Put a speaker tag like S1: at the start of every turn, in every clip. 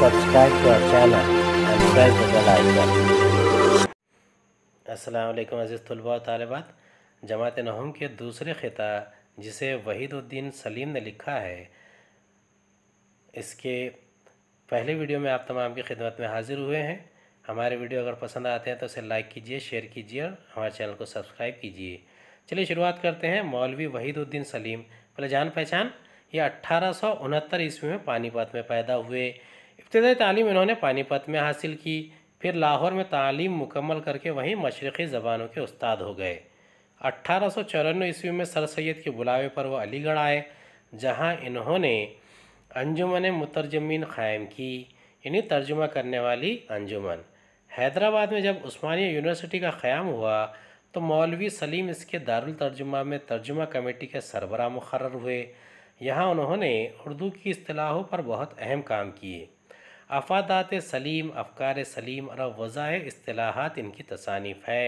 S1: subscribe to our channel and press the bell icon. Aslam अज़ीज़ तलबा तलबात जमात नहम के दूसरे ख़िता जिसे वहीदुद्दीन सलीम ने लिखा है इसके पहले वीडियो में आप तमाम की खिदमत में हाज़िर हुए हैं हमारे वीडियो अगर पसंद आते हैं तो उसे लाइक कीजिए शेयर कीजिए और हमारे चैनल को सब्सक्राइब कीजिए चलिए शुरुआत करते हैं मौलवी वहीदुद्दीन सलीम पहले जान पहचान ये अट्ठारह सौ उनहत्तर ईस्वी में पानीपत में पैदा हुए इब्तदाई तालीम इन्होंने पानीपत में हासिल की फिर लाहौर में तालीम मुकम्मल करके वहीं मशरक़ी ज़बानों के उस्ताद हो गए अट्ठारह सौ चौरानवे ईस्वी में सर सैद के बुलावे पर वह अलीगढ़ आए जहाँ इन्होंने अंजुमन मुतरजमीन क़ायम की इन्हें तर्जुमा करने वाली अंजुमन हैदराबाद में जब उस्मानिया यूनिवर्सिटी का क़्याम हुआ तो मौलवी सलीम इसके दारुल तर्जुमा में तर्जुमा कमेटी के सरबरा मुखर हुए यहाँ उन्होंने उर्दू की असलाहों पर बहुत अहम काम किए अफादात सलीम अफकार सलीम और वज़ाह असलाहत इनकी तसानीफ़ है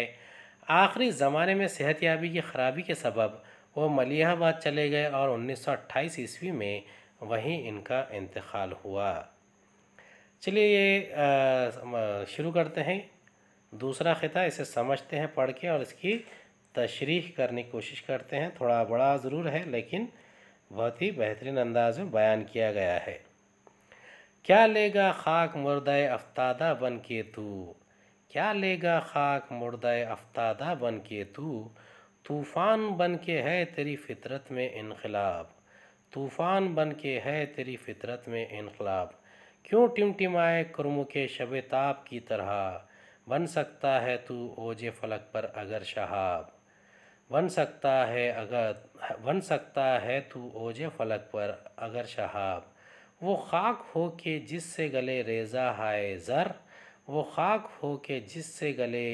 S1: आखिरी ज़माने में सेहत याबी की ख़राबी के सबब वो मलियाबाद चले गए और उन्नीस सौ अट्ठाईस ईस्वी में वहीं इनका इंतकाल हुआ चलिए ये शुरू करते हैं दूसरा ख़िता इसे समझते हैं पढ़ के और इसकी तशरीह करने की कोशिश करते हैं थोड़ा बड़ा ज़रूर है लेकिन बहुत ही बेहतरीन अंदाज में बयान किया गया है क्या लेगा खाक मुर्दाए अफ्तादा बन के तू क्या लेगा खाक मुर्दाए अफ्तादा बन के तू तूफ़ान बन के है तेरी फितरत में इनकलाब तूफ़ान बन के है तेरी फितरत में इनकलाब क्यों टिमटिमाए कुरम के शब ताप की तरह बन सकता है तू ओजे फलक पर अगर शहाब बन सकता है अगर बन सकता है तू ओजे फलक पर अगर शहाब वो खाक हो के जिससे गले रेजा हाय ज़र वो खाक हो के जिससे गले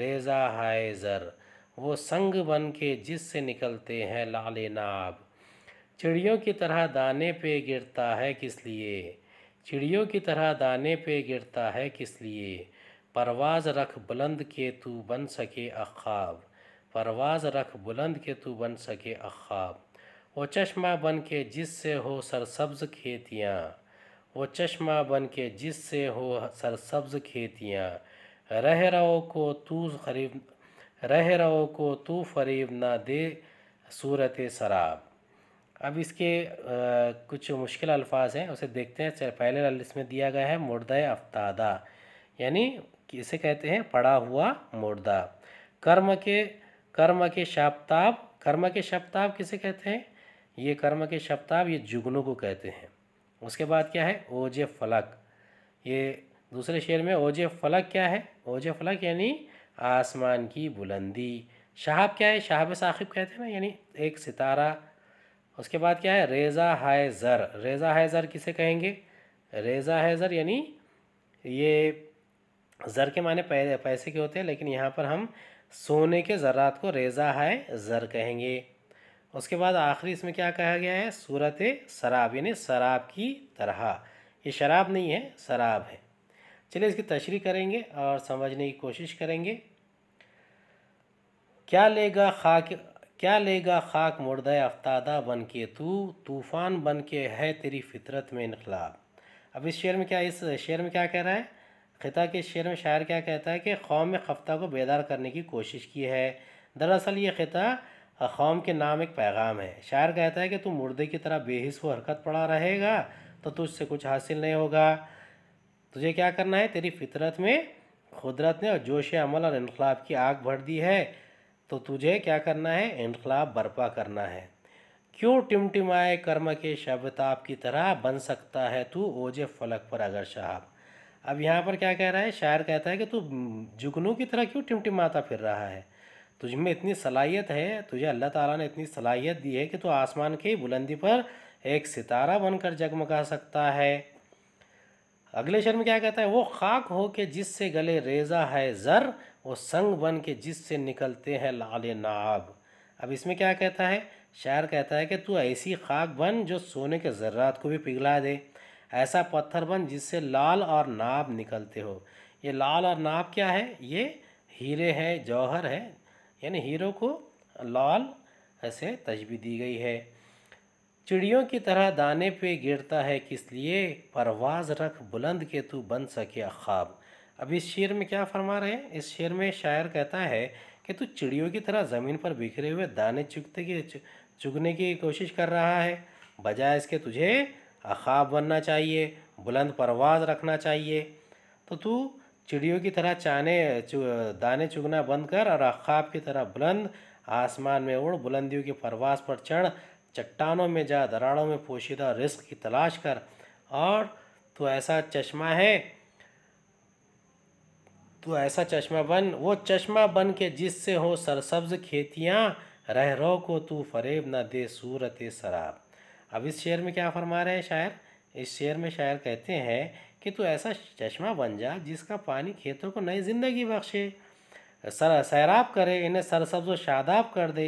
S1: रेजा हाय ज़र वो संग बन के जिससे निकलते हैं लाले नाब चिड़ियों की तरह दाने पे गिरता है किस लिए चिड़ियों की तरह दाने पे गिरता है किस लिए परवाज़ रख बुलंद के तू बन सके अखाब परवाज़ रख बुलंद के तू बन सके अखाब वो चश्मा बन के जिससे हो सरसब्ज खेतियाँ वो चश्मा बन के जिससे हो सरसब्ज खेतियाँ रह रहो को तू खरीब रह रहो को तू फरीब ना दे सूरत शराब अब इसके आ, कुछ मुश्किल अल्फाज हैं उसे देखते हैं चल पहले इसमें दिया गया है मुर्दा अफ्तादा यानी इसे कहते हैं पड़ा हुआ मुर्दा कर्म के कर्म के शापताब कर्म के शब्दाब किसे कहते हैं ये कर्म के शब्दाब ये जुगनू को कहते हैं उसके बाद क्या है ओजे फलक ये दूसरे शेर में ओजे फलक क्या है ओजे फलक यानी आसमान की बुलंदी शहाब क्या है शहाब साखिब कहते हैं ना यानी एक सितारा उसके बाद क्या है रेज़ा हाय ज़र रेज़ा हाय ज़र किसे कहेंगे रेज़ा है ज़र यानी ये ज़र के माने पैसे के होते हैं लेकिन यहाँ पर हम सोने के ज़रात को रेज़ा हाय ज़र कहेंगे उसके बाद आखिरी इसमें क्या कहा गया है सूरत शराब यानी शराब की तरह ये शराब नहीं है शराब है चलिए इसकी तशरी करेंगे और समझने की कोशिश करेंगे क्या लेगा खाक क्या लेगा खाक मुर्द अफ्तादा बन के तू तूफ़ान बन के है तेरी फितरत में इनकलाब अब इस शेर में क्या इस शेर में क्या कह रहा है खिता के शेर में शायर क्या कहता है कि कौम खफ्ता को बेदार करने की कोशिश की है दरअसल ये खिता कौम के नाम एक पैगाम है शायर कहता है कि तू मुर्दे की तरह बेहिस व हरकत पड़ा रहेगा तो तुझसे कुछ हासिल नहीं होगा तुझे क्या करना है तेरी फितरत में खुदरत ने और जोश अमल और इनकलाब की आग भर दी है तो तुझे क्या करना है इनकलाब बर्पा करना है क्यों टिमटिमाए कर्म के शबताब की तरह बन सकता है तू ओजे फलक पर अगर शहाब अब यहाँ पर क्या कह रहा है शायर कहता है कि तू जुगनू की तरह क्यों टिमटिमाता फिर रहा है तुझ में इतनी सलाहियत है तुझे अल्लाह ताला ने इतनी सलाहियत दी है कि तू आसमान की बुलंदी पर एक सितारा बनकर जगमगा सकता है अगले शर में क्या कहता है वो खाक हो के जिससे गले रेजा है ज़र वो संग बन के जिससे निकलते हैं लाल नाग अब इसमें क्या कहता है शायर कहता है कि तू ऐसी खाक बन जो सोने के ज़र्रात को भी पिघला दे ऐसा पत्थर बन जिससे लाल और नाब निकलते हो ये लाल और नाब क्या है ये हीरे हैं जौहर है यानी हीरो को लाल ऐसे तजबी दी गई है चिड़ियों की तरह दाने पे गिरता है किस लिए परवाज रख बुलंद के तू बन सके ख्वाब अब इस शेर में क्या फरमा रहे हैं इस शेर में शायर कहता है कि तू चिड़ियों की तरह ज़मीन पर बिखरे हुए दाने चुगते की चुगने की कोशिश कर रहा है बजाय इसके तुझे अखाब बनना चाहिए बुलंद परवाज रखना चाहिए तो तू चिड़ियों की तरह चाने चु, दाने चुगना बंद कर और अखाब की तरह बुलंद आसमान में उड़ बुलंदियों की परवास पर चढ़ चट्टानों में जा दराड़ों में पोशीदा रिस्क की तलाश कर और तो ऐसा चश्मा है तो ऐसा चश्मा बन वो चश्मा बन के जिससे हो सरसब्ज खेतियाँ रह रो को तू फरेब ना दे सूरत शराब अब इस शेर में क्या फरमा रहे हैं शायर इस शेर में शायर कहते हैं कि तू ऐसा चश्मा बन जा जिसका पानी खेतों को नई ज़िंदगी बख्शे सर सैराब करे इन्हें सरसब्ज व शादाब कर दे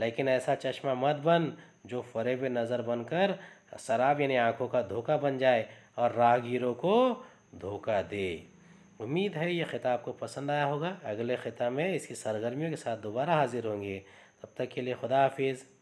S1: लेकिन ऐसा चश्मा मत बन जो फरेब नज़र बनकर शराब यानी आँखों का धोखा बन जाए और राहगीरों को धोखा दे उम्मीद है ये ख़िताब को पसंद आया होगा अगले ख़िताब में इसकी सरगर्मियों के साथ दोबारा हाजिर होंगे तब तक के लिए खुदा हाफिज़